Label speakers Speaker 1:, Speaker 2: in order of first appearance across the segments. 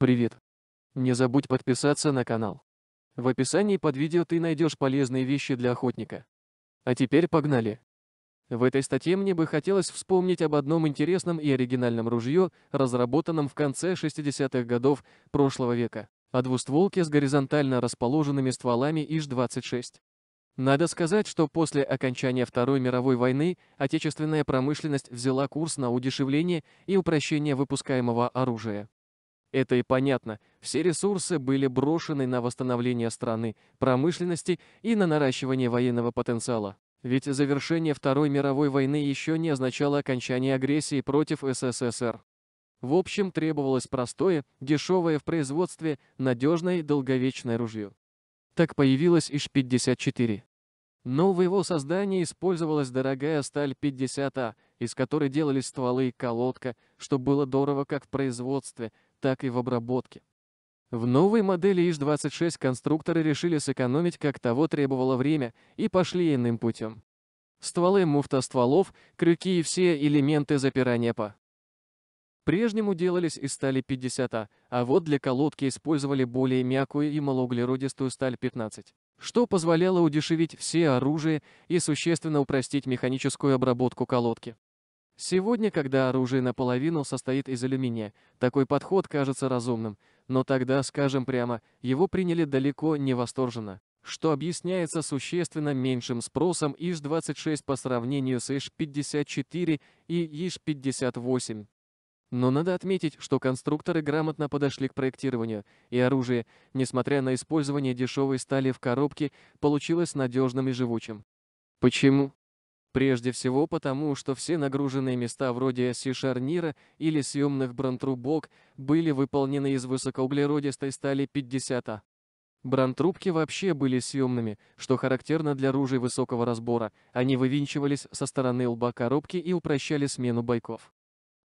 Speaker 1: Привет! Не забудь подписаться на канал. В описании под видео ты найдешь полезные вещи для охотника. А теперь погнали! В этой статье мне бы хотелось вспомнить об одном интересном и оригинальном ружье, разработанном в конце 60-х годов прошлого века, о двустволке с горизонтально расположенными стволами ИЖ-26. Надо сказать, что после окончания Второй мировой войны отечественная промышленность взяла курс на удешевление и упрощение выпускаемого оружия. Это и понятно, все ресурсы были брошены на восстановление страны, промышленности и на наращивание военного потенциала. Ведь завершение Второй мировой войны еще не означало окончание агрессии против СССР. В общем, требовалось простое, дешевое в производстве, надежное и долговечное ружье. Так появилась ИШ-54. Но в его создании использовалась дорогая сталь 50А, из которой делались стволы и колодка, что было дорого как в производстве – так и в обработке. В новой модели ИЖ-26 конструкторы решили сэкономить, как того требовало время, и пошли иным путем. Стволы муфтостволов, крюки и все элементы запирания по прежнему делались из стали 50А, а вот для колодки использовали более мягкую и малоуглеродистую сталь 15, что позволяло удешевить все оружие и существенно упростить механическую обработку колодки. Сегодня, когда оружие наполовину состоит из алюминия, такой подход кажется разумным, но тогда, скажем прямо, его приняли далеко не восторженно, что объясняется существенно меньшим спросом ИЖ-26 по сравнению с ИЖ-54 и ИЖ-58. Но надо отметить, что конструкторы грамотно подошли к проектированию, и оружие, несмотря на использование дешевой стали в коробке, получилось надежным и живучим. Почему? Прежде всего потому, что все нагруженные места вроде оси шарнира или съемных бронтрубок были выполнены из высокоуглеродистой стали 50А. Бронтрубки вообще были съемными, что характерно для ружей высокого разбора, они вывинчивались со стороны лба коробки и упрощали смену бойков.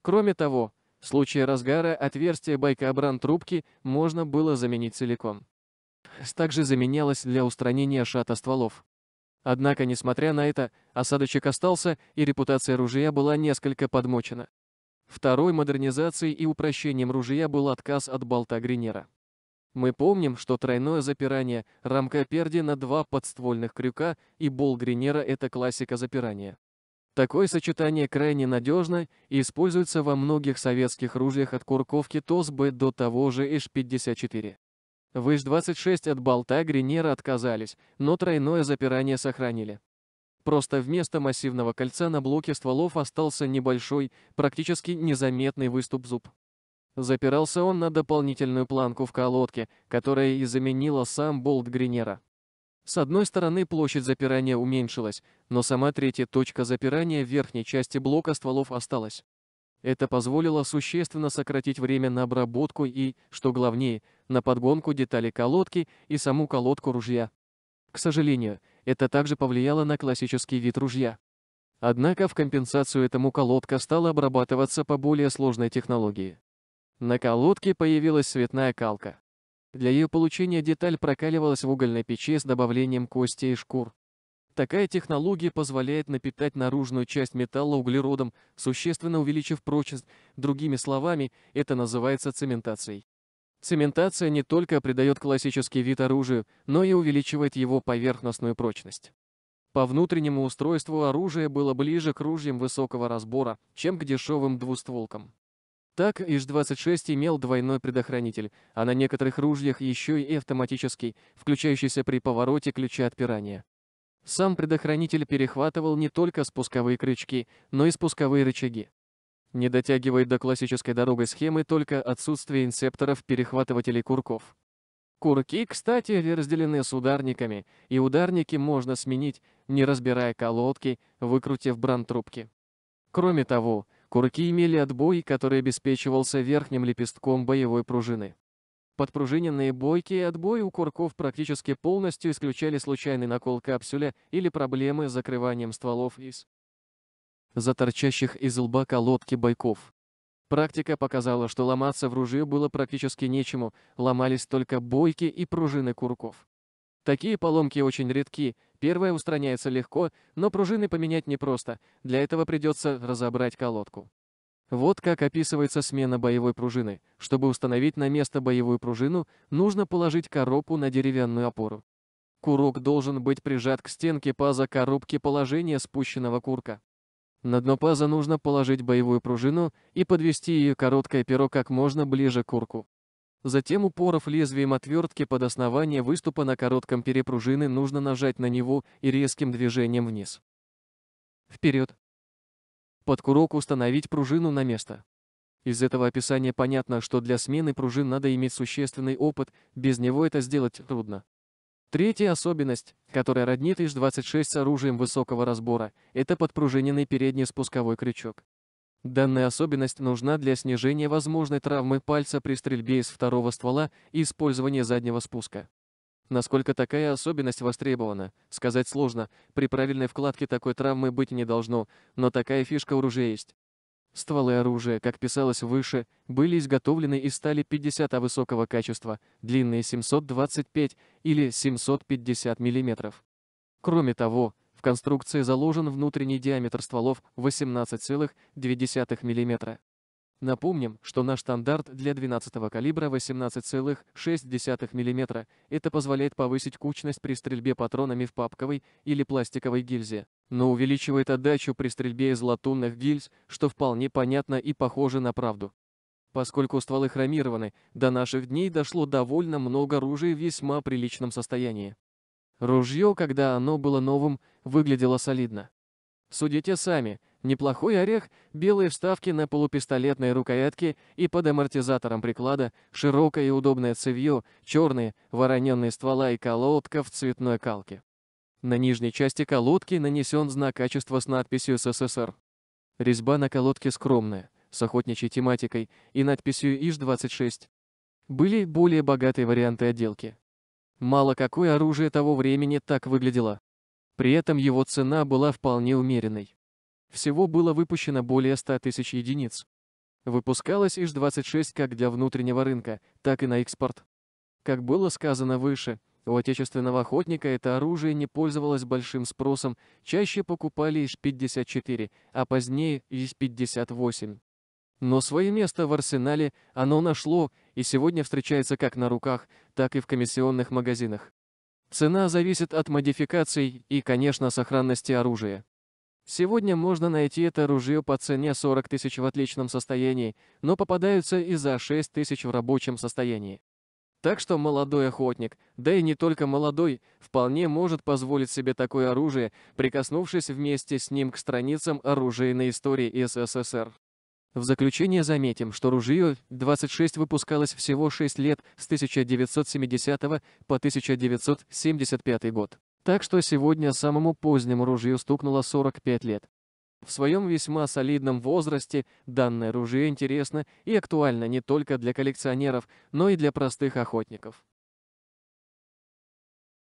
Speaker 1: Кроме того, в случае разгара отверстие байка бронтрубки можно было заменить целиком. Также заменялось для устранения шата стволов. Однако, несмотря на это, осадочек остался, и репутация ружья была несколько подмочена. Второй модернизацией и упрощением ружья был отказ от болта Гринера. Мы помним, что тройное запирание, рамка перди на два подствольных крюка и болт Гринера – это классика запирания. Такое сочетание крайне надежно и используется во многих советских ружьях от курковки тос до того же ИШ-54. ВС-26 от болта Гринера отказались, но тройное запирание сохранили. Просто вместо массивного кольца на блоке стволов остался небольшой, практически незаметный выступ зуб. Запирался он на дополнительную планку в колодке, которая и заменила сам болт Гринера. С одной стороны площадь запирания уменьшилась, но сама третья точка запирания в верхней части блока стволов осталась. Это позволило существенно сократить время на обработку и, что главнее, на подгонку деталей колодки и саму колодку ружья. К сожалению, это также повлияло на классический вид ружья. Однако в компенсацию этому колодка стала обрабатываться по более сложной технологии. На колодке появилась цветная калка. Для ее получения деталь прокаливалась в угольной печи с добавлением кости и шкур. Такая технология позволяет напитать наружную часть металла углеродом, существенно увеличив прочность, другими словами, это называется цементацией. Цементация не только придает классический вид оружию, но и увеличивает его поверхностную прочность. По внутреннему устройству оружие было ближе к ружьям высокого разбора, чем к дешевым двустволкам. Так, ИЖ-26 имел двойной предохранитель, а на некоторых ружьях еще и автоматический, включающийся при повороте ключа отпирания. Сам предохранитель перехватывал не только спусковые крючки, но и спусковые рычаги. Не дотягивает до классической дорогой схемы только отсутствие инцепторов перехватывателей курков. Курки, кстати, разделены с ударниками, и ударники можно сменить, не разбирая колодки, выкрутив брантрубки. Кроме того, курки имели отбой, который обеспечивался верхним лепестком боевой пружины. Подпружиненные бойки и отбои у курков практически полностью исключали случайный накол капсюля или проблемы с закрыванием стволов из заторчащих из лба колодки бойков. Практика показала, что ломаться в ружье было практически нечему, ломались только бойки и пружины курков. Такие поломки очень редки, первая устраняется легко, но пружины поменять непросто, для этого придется разобрать колодку. Вот как описывается смена боевой пружины. Чтобы установить на место боевую пружину, нужно положить коробку на деревянную опору. Курок должен быть прижат к стенке паза коробки положения спущенного курка. На дно паза нужно положить боевую пружину и подвести ее короткое перо как можно ближе к курку. Затем упоров лезвием отвертки под основание выступа на коротком перепружины нужно нажать на него и резким движением вниз. Вперед. Под курок установить пружину на место. Из этого описания понятно, что для смены пружин надо иметь существенный опыт, без него это сделать трудно. Третья особенность, которая роднит ИЖ-26 с оружием высокого разбора, это подпружиненный передний спусковой крючок. Данная особенность нужна для снижения возможной травмы пальца при стрельбе из второго ствола и использования заднего спуска. Насколько такая особенность востребована, сказать сложно, при правильной вкладке такой травмы быть не должно, но такая фишка у ружья есть. Стволы оружия, как писалось выше, были изготовлены из стали 50 а высокого качества, длинные 725 или 750 мм. Кроме того, в конструкции заложен внутренний диаметр стволов 18,2 мм. Напомним, что наш стандарт для 12 калибра 18,6 мм, это позволяет повысить кучность при стрельбе патронами в папковой или пластиковой гильзе, но увеличивает отдачу при стрельбе из латунных гильз, что вполне понятно и похоже на правду. Поскольку стволы хромированы, до наших дней дошло довольно много ружей в весьма приличном состоянии. Ружье, когда оно было новым, выглядело солидно. Судите сами, неплохой орех, белые вставки на полупистолетной рукоятке и под амортизатором приклада, широкое и удобное цевье, черные, вороненные ствола и колодка в цветной калке. На нижней части колодки нанесен знак качества с надписью «СССР». Резьба на колодке скромная, с охотничьей тематикой и надписью «ИЖ-26». Были более богатые варианты отделки. Мало какое оружие того времени так выглядело. При этом его цена была вполне умеренной. Всего было выпущено более 100 тысяч единиц. Выпускалось ИЖ-26 как для внутреннего рынка, так и на экспорт. Как было сказано выше, у отечественного охотника это оружие не пользовалось большим спросом, чаще покупали ИЖ-54, а позднее ИЖ-58. Но свое место в арсенале оно нашло и сегодня встречается как на руках, так и в комиссионных магазинах. Цена зависит от модификаций и, конечно, сохранности оружия. Сегодня можно найти это ружье по цене 40 тысяч в отличном состоянии, но попадаются и за 6 тысяч в рабочем состоянии. Так что молодой охотник, да и не только молодой, вполне может позволить себе такое оружие, прикоснувшись вместе с ним к страницам оружейной истории СССР. В заключение заметим, что ружье 26 выпускалось всего 6 лет с 1970 по 1975 год. Так что сегодня самому позднему ружью стукнуло 45 лет. В своем весьма солидном возрасте данное ружье интересно и актуально не только для коллекционеров, но и для простых охотников.